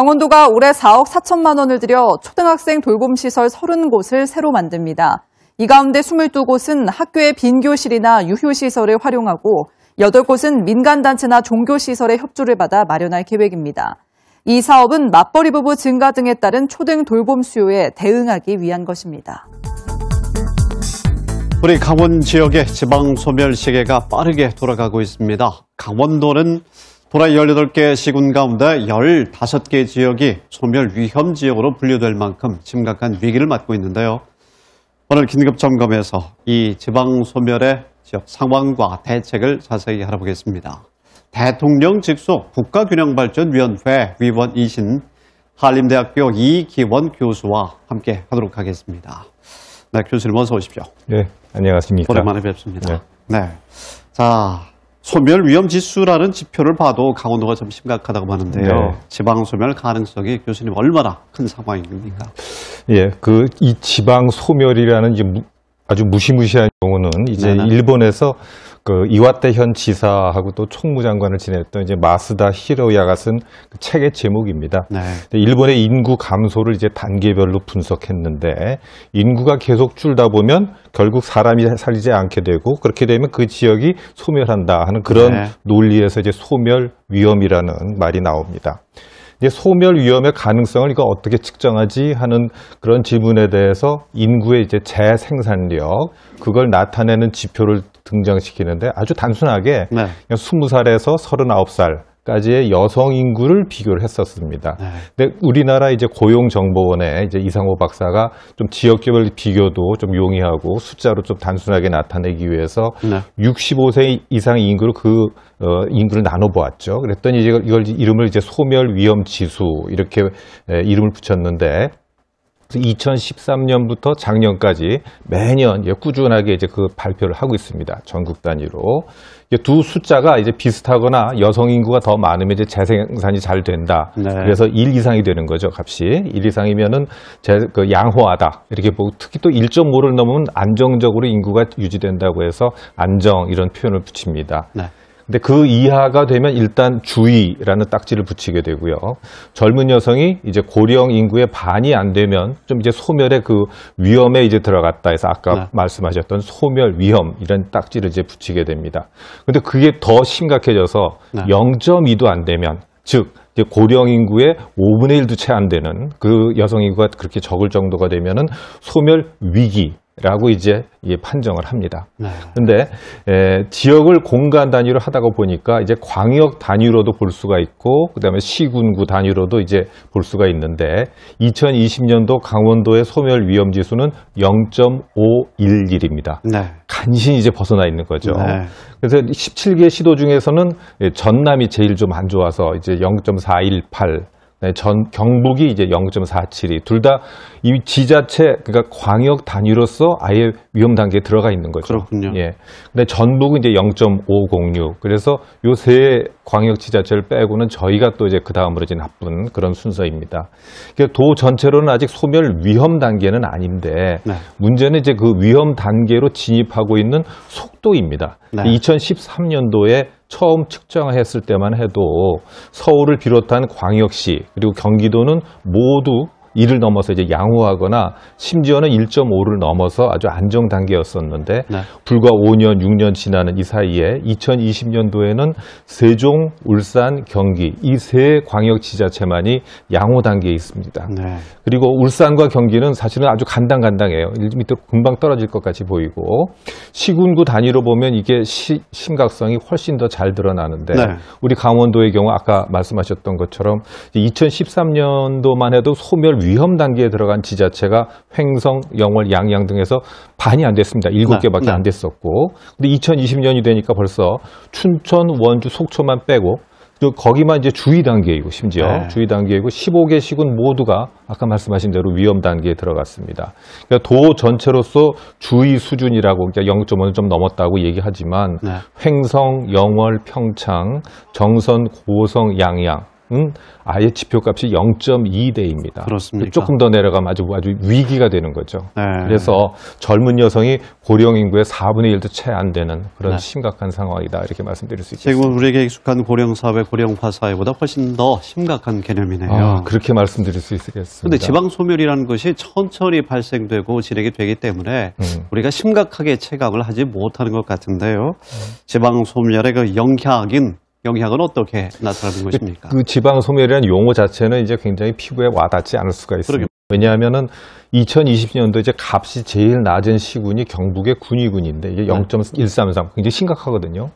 강원도가 올해 4억 4천만 원을 들여 초등학생 돌봄시설 30곳을 새로 만듭니다. 이 가운데 22곳은 학교의 빈 교실이나 유휴시설을 활용하고 8곳은 민간단체나 종교시설의 협조를 받아 마련할 계획입니다. 이 사업은 맞벌이 부부 증가 등에 따른 초등 돌봄 수요에 대응하기 위한 것입니다. 우리 강원 지역의 지방 소멸 시계가 빠르게 돌아가고 있습니다. 강원도는 보라 18개 시군 가운데 15개 지역이 소멸 위험 지역으로 분류될 만큼 심각한 위기를 맞고 있는데요. 오늘 긴급 점검에서 이 지방 소멸의 지역 상황과 대책을 자세히 알아보겠습니다. 대통령 직속 국가균형발전위원회 위원이신 한림대학교 이기원 교수와 함께 하도록 하겠습니다. 네, 교수님 어서 오십시오. 네, 안녕하십니까. 오랜만에 뵙습니다. 네. 네. 자, 소멸 위험 지수라는 지표를 봐도 강원도가 참 심각하다고 하는데요. 네. 지방 소멸 가능성이 교수님 얼마나 큰 상황입니까? 예, 그 이 지방 소멸이라는 이제 아주 무시무시한 경우는 이제 네네. 네. 일본에서 그 이와테 현 지사하고 또 총무장관을 지냈던 이제 마스다 히로야가 쓴 그 책의 제목입니다. 네. 일본의 인구 감소를 이제 단계별로 분석했는데 인구가 계속 줄다 보면 결국 사람이 살리지 않게 되고 그렇게 되면 그 지역이 소멸한다 하는 그런 네. 논리에서 이제 소멸 위험이라는 말이 나옵니다. 이제 소멸 위험의 가능성을 이거 어떻게 측정하지 하는 그런 질문에 대해서 인구의 이제 재생산력 그걸 나타내는 지표를 등장시키는데 아주 단순하게 네. 20살에서 39살 까지의 여성 인구를 비교를 했었습니다. 네. 근데 우리나라 이제 고용정보원에 이제 이상호 박사가 좀 지역별 개 비교도 좀 용이하고 숫자로 좀 단순하게 나타내기 위해서 네. 65세 이상 인구로 그 어, 인구를 나눠보았죠. 그랬더니 이제 이걸 이름을 이제 소멸 위험 지수 이렇게 에, 이름을 붙였는데 2013년부터 작년까지 매년 꾸준하게 이제 그 발표를 하고 있습니다. 전국 단위로. 두 숫자가 이제 비슷하거나 여성 인구가 더 많으면 이제 재생산이 잘 된다. 네. 그래서 1 이상이 되는 거죠, 값이. 1 이상이면은 재, 그 양호하다. 이렇게 보고 특히 또 1.5를 넘으면 안정적으로 인구가 유지된다고 해서 안정 이런 표현을 붙입니다. 네. 근데 그 이하가 되면 일단 주의라는 딱지를 붙이게 되고요. 젊은 여성이 이제 고령 인구의 반이 안 되면 좀 이제 소멸의 그 위험에 이제 들어갔다 해서 아까 네. 말씀하셨던 소멸 위험 이런 딱지를 이제 붙이게 됩니다. 근데 그게 더 심각해져서 네. 0.2도 안 되면 즉 고령 인구의 5분의 1도 채 안 되는 그 여성 인구가 그렇게 적을 정도가 되면은 소멸 위기 라고 이제 예, 판정을 합니다. 그런데 네. 에, 예, 지역을 공간 단위로 하다가 보니까 이제 광역 단위로도 볼 수가 있고 그다음에 시군구 단위로도 이제 볼 수가 있는데 2020년도 강원도의 소멸 위험 지수는 0.511입니다. 네. 간신히 이제 벗어나 있는 거죠. 네. 그래서 17개 시도 중에서는 예, 전남이 제일 좀 안 좋아서 이제 0.418 네, 전 경북이 이제 0.47이 둘 다 이 지자체 그러니까 광역 단위로서 아예 위험 단계에 들어가 있는 거죠. 그렇군요. 예. 근데 전북은 이제 0.506. 그래서 요 세 광역 지자체를 빼고는 저희가 또 이제 그 다음으로 이제 나쁜 그런 순서입니다. 그러니까 도 전체로는 아직 소멸 위험 단계는 아닌데 네. 문제는 이제 그 위험 단계로 진입하고 있는 속도입니다. 네. 2013년도에 처음 측정했을 때만 해도 서울을 비롯한 광역시 그리고 경기도는 모두 이를 넘어서 이제 양호하거나 심지어는 1.5를 넘어서 아주 안정 단계였었는데 네. 불과 5년, 6년 지나는 이 사이에 2020년도에는 세종, 울산, 경기 이 세 광역 지자체만이 양호 단계에 있습니다. 네. 그리고 울산과 경기는 사실은 아주 간당간당해요. 밑으 금방 떨어질 것 같이 보이고 시군구 단위로 보면 이게 시, 심각성이 훨씬 더 잘 드러나는데 네. 우리 강원도의 경우 아까 말씀하셨던 것처럼 2013년도만 해도 소멸 위 위험 단계에 들어간 지자체가 횡성, 영월, 양양 등에서 반이 안 됐습니다. 7 개밖에 네, 안 됐었고. 근데 2020년이 되니까 벌써 춘천, 원주, 속초만 빼고 거기만 이제 주의 단계이고 심지어 네. 주의 단계이고 15개 시군 모두가 아까 말씀하신 대로 위험 단계에 들어갔습니다. 그러니까 도 전체로서 주의 수준이라고 그러니까 0.5는 좀 넘었다고 얘기하지만 네. 횡성, 영월, 평창, 정선, 고성, 양양 음, 아예 지표값이 0.2대입니다. 그렇습니까? 조금 더 내려가면 아주 아주 위기가 되는 거죠. 네. 그래서 젊은 여성이 고령 인구의 4분의 1도 채 안 되는 그런 네. 심각한 상황이다 이렇게 말씀드릴 수 있겠습니다. 지금 우리에게 익숙한 고령 사회, 고령화 사회보다 훨씬 더 심각한 개념이네요. 아, 그렇게 말씀드릴 수 있겠습니다. 그런데 지방 소멸이라는 것이 천천히 발생되고 진행이 되기 때문에 음. 우리가 심각하게 체감을 하지 못하는 것 같은데요. 음. 지방 소멸의 그 영향인 영향은 어떻게 나타나는 것입니까? 그 지방 소멸이라는 용어 자체는 이제 굉장히 피부에 와닿지 않을 수가 있습니다. 그러게. 왜냐하면은 2020년도 이제 값이 제일 낮은 시군이 경북의 군위군인데 이게 0.133 굉장히 심각하거든요.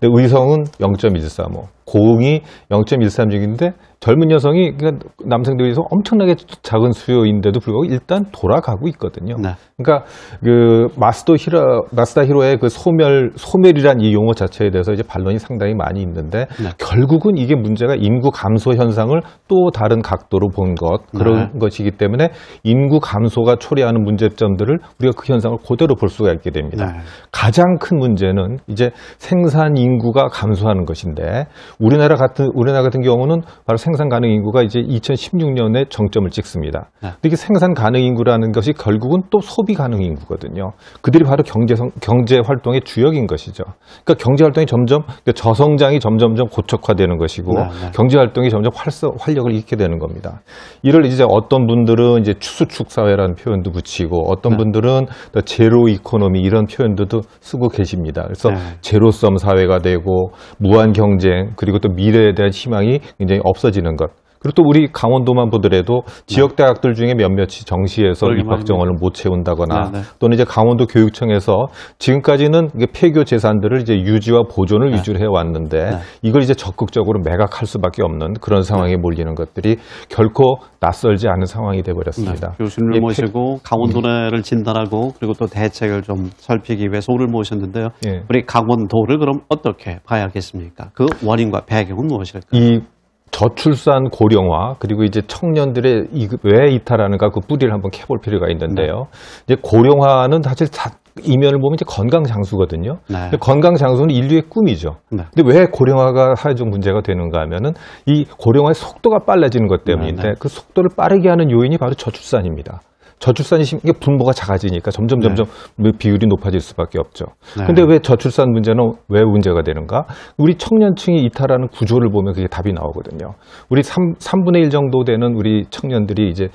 근데 의성은 0.135. 고응이 0.13중인데 젊은 여성이 그러니까 남성들에 비해서 엄청나게 작은 수요인데도 불구하고 일단 돌아가고 있거든요. 네. 그러니까 그 마스도 히로 마스다 히로의 그 소멸 소멸이란 이 용어 자체에 대해서 이제 반론이 상당히 많이 있는데 네. 결국은 이게 문제가 인구 감소 현상을 또 다른 각도로 본 것 그런 네. 것이기 때문에 인구 감소가 초래하는 문제점들을 우리가 그 현상을 그대로 볼 수가 있게 됩니다. 네. 가장 큰 문제는 이제 생산 인구가 감소하는 것인데 우리나라 같은 우리나라 같은 경우는 바로 생산 가능 인구가 이제 2016년에 정점을 찍습니다. 네. 이게 생산 가능 인구라는 것이 결국은 또 소비 가능 인구거든요. 그들이 바로 경제 성 경제 활동의 주역인 것이죠. 그러니까 경제 활동이 점점 그러니까 저성장이 점점점 고척화되는 것이고 네, 네. 경제 활동이 점점 활성 활력을 잃게 되는 겁니다. 이를 이제 어떤 분들은 이제 추수축 사회라는 표현도 붙이고 어떤 네. 분들은 제로 이코노미 이런 표현도 들 쓰고 계십니다. 그래서 네. 제로섬 사회가 되고 무한 경쟁 그리고 그리고 또 미래에 대한 희망이 굉장히 없어지는 것. 그리고 또 우리 강원도만 보더라도 네. 지역 대학들 중에 몇몇이 정시에서 입학 정원을 못 채운다거나 네, 네. 또는 이제 강원도 교육청에서 지금까지는 이게 폐교 재산들을 이제 유지와 보존을 위주로 해왔는데 이걸 이제 적극적으로 매각할 수밖에 없는 그런 상황에 몰리는 것들이 결코 낯설지 않은 상황이 되어버렸습니다 교수님을 예, 모시고 강원도를 음. 진단하고 그리고 또 대책을 좀 살피기 위해서 오늘 모셨는데요. 예. 우리 강원도를 그럼 어떻게 봐야겠습니까? 그 원인과 배경은 무엇일까요? 저출산 고령화 그리고 이제 청년들의 왜 이탈하는가 그 뿌리를 한번 캐 볼 필요가 있는데요. 네. 이제 고령화는 사실 다 이면을 보면 이제 건강 장수거든요. 네. 건강 장수는 인류의 꿈이죠. 네. 근데 왜 고령화가 사회적 문제가 되는가 하면은 이 고령화의 속도가 빨라지는 것 때문인데 네, 네. 그 속도를 빠르게 하는 요인이 바로 저출산입니다. 저출산이 심 이게 분모가 작아지니까 점점 점점 네. 그 비율이 높아질 수밖에 없죠. 네. 근데 왜 저출산 문제는 왜 문제가 되는가? 우리 청년층이 이탈하는 구조를 보면 그게 답이 나오거든요. 우리 3, 삼분의1 정도 되는 우리 청년들이 이제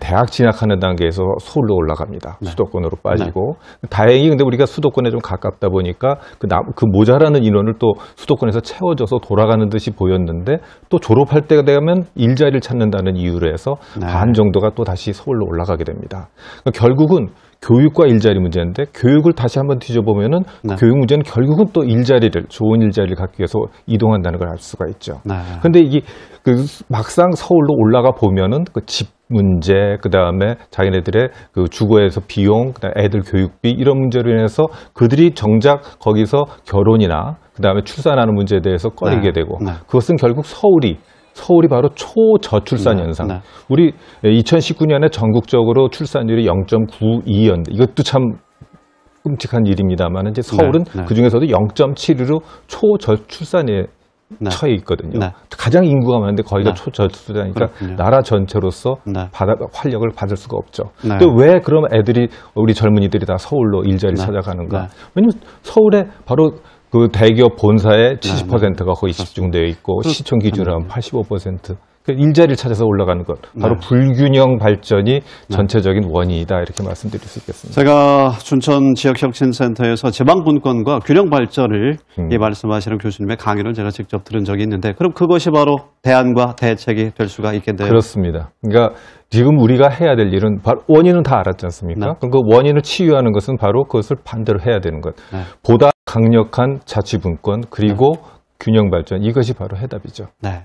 대학 진학하는 단계에서 서울로 올라갑니다. 네. 수도권으로 빠지고 네. 다행히 근데 우리가 수도권에 좀 가깝다 보니까 그, 나, 그 모자라는 인원을 또 수도권에서 채워줘서 돌아가는 듯이 보였는데 또 졸업할 때가 되면 일자리를 찾는다는 이유로 해서 네. 반 정도가 또 다시 서울로 올라가게 됩니다. 거다. 그러니까 결국은 교육과 일자리 문제인데 교육을 다시 한번 뒤져보면은 네. 교육 문제는 결국은 또 일자리를 좋은 일자리를 갖기 위해서 이동한다는 걸 알 수가 있죠. 네. 근데 이게 그 막상 서울로 올라가 보면은 그 집 문제 그다음에 자기네들의 그 주거에서 비용 그다음 에 애들 교육비 이런 문제로 인해서 그들이 정작 거기서 결혼이나 그다음에 출산하는 문제에 대해서 꺼리게 네. 되고 네. 그것은 결국 서울이 서울이 바로 초저출산 네. 현상. 네, 네. 우리 2019년에 전국적으로 출산율이 0.92였는데 이것도 참 끔찍한 일입니다만 이제 서울은 네, 그 중에서도 0 7위로 초저출산에 네. 처해 있거든요. 가장 인구가 많은데 거의 다 초저출산이니까 그렇군요. 나라 전체로서 받아, 활력을 받을 수가 없죠. 근데 왜 그럼 애들이 우리 젊은이들이 다 서울로 일자리 찾아가는가? 왜냐면 서울에 바로 그 대기업 본사의 70%가 거의 집중되어 있고 시청 기준으로 하면 85%. 그 일자리를 찾아서 올라가는 것 바로 네. 불균형 발전이 네. 전체적인 원인이다 이렇게 말씀드릴 수 있겠습니다. 제가 춘천 지역혁신센터에서 지방분권과 균형 발전을 음. 이 말씀하시는 교수님의 강의를 제가 직접 들은 적이 있는데 그럼 그것이 바로 대안과 대책이 될 수가 있겠네요. 그렇습니다. 그러니까 지금 우리가 해야 될 일은 바로 원인은 다 알았지 않습니까? 네. 그럼 그 원인을 치유하는 것은 바로 그것을 반대로 해야 되는 것. 네. 보다 강력한 자치분권 그리고 네. 균형 발전 이것이 바로 해답이죠. 네.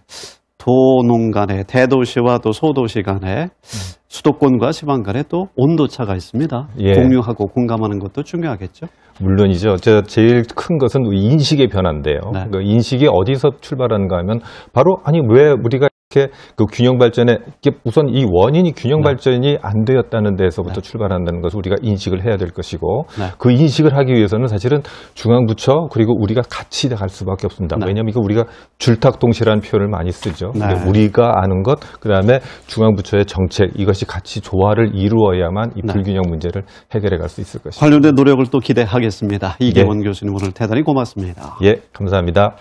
도농 간의 대도시와 또 소도시 간의 네. 수도권과 지방 간에 또 온도차가 있습니다. 예. 공유하고 공감하는 것도 중요하겠죠. 물론이죠. 제 제일 큰 것은 인식의 변화인데요. 네. 그 인식이 어디서 출발하는가 하면 바로 아니 왜 우리가 이렇게 그 균형 발전에 우선 이 원인이 균형 네. 발전이 안 되었다는 데서부터 네. 출발한다는 것을 우리가 인식을 해야 될 것이고 네. 그 인식을 하기 위해서는 사실은 중앙부처 그리고 우리가 같이 갈 수밖에 없습니다. 네. 왜냐하면 이거 우리가 줄탁동시라는 표현을 많이 쓰죠. 네. 우리가 아는 것 그다음에 중앙부처의 정책 이것이 같이 조화를 이루어야만 이 네. 불균형 문제를 해결해 갈 수 있을 것입니다. 관련된 노력을 또 기대하겠습니다. 이계원 예. 교수님 오늘 대단히 고맙습니다. 예, 감사합니다.